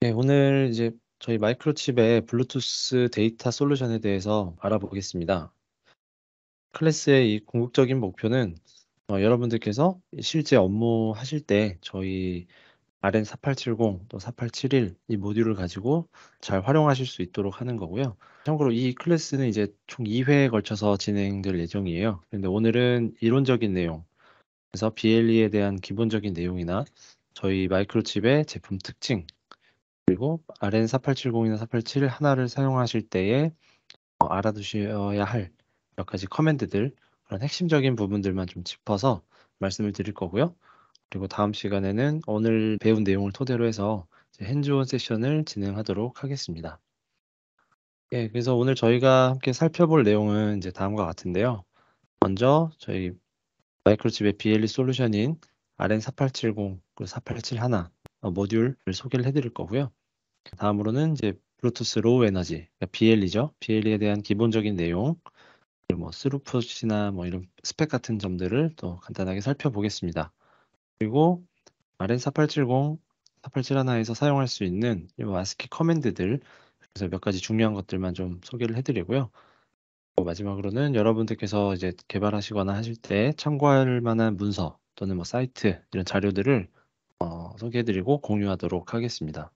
네, 오늘 이제 저희 마이크로칩의 블루투스 데이터 솔루션에 대해서 알아보겠습니다. 클래스의 이 궁극적인 목표는 어, 여러분들께서 실제 업무 하실 때 저희 RN4870 또 4871 이 모듈을 가지고 잘 활용하실 수 있도록 하는 거고요. 참고로 이 클래스는 이제 총 2회에 걸쳐서 진행될 예정이에요. 그런데 오늘은 이론적인 내용, 그래서 BLE에 대한 기본적인 내용이나 저희 마이크로칩의 제품 특징, 그리고 RN4870이나 487 하나를 사용하실 때에 어, 알아두셔야 할 몇 가지 커맨드들 그런 핵심적인 부분들만 좀 짚어서 말씀을 드릴 거고요. 그리고 다음 시간에는 오늘 배운 내용을 토대로 해서 핸즈온 세션을 진행하도록 하겠습니다. 예, 그래서 오늘 저희가 함께 살펴볼 내용은 이제 다음과 같은데요. 먼저 저희 마이크로칩의 BLE 솔루션인 RN4870 그리고 4871 어, 모듈을 소개를 해드릴 거고요. 다음으로는 이제 블루투스 로우 에너지, 그러니까 BLE죠. BLE에 대한 기본적인 내용, 뭐 스루풋이나 뭐 이런 스펙 같은 점들을 또 간단하게 살펴보겠습니다. 그리고 RN4870, 4871에서 사용할 수 있는 와스키 커맨드들, 그래서 몇 가지 중요한 것들만 좀 소개를 해드리고요. 마지막으로는 여러분들께서 이제 개발하시거나 하실 때 참고할 만한 문서 또는 뭐 사이트 이런 자료들을 어, 소개해드리고 공유하도록 하겠습니다.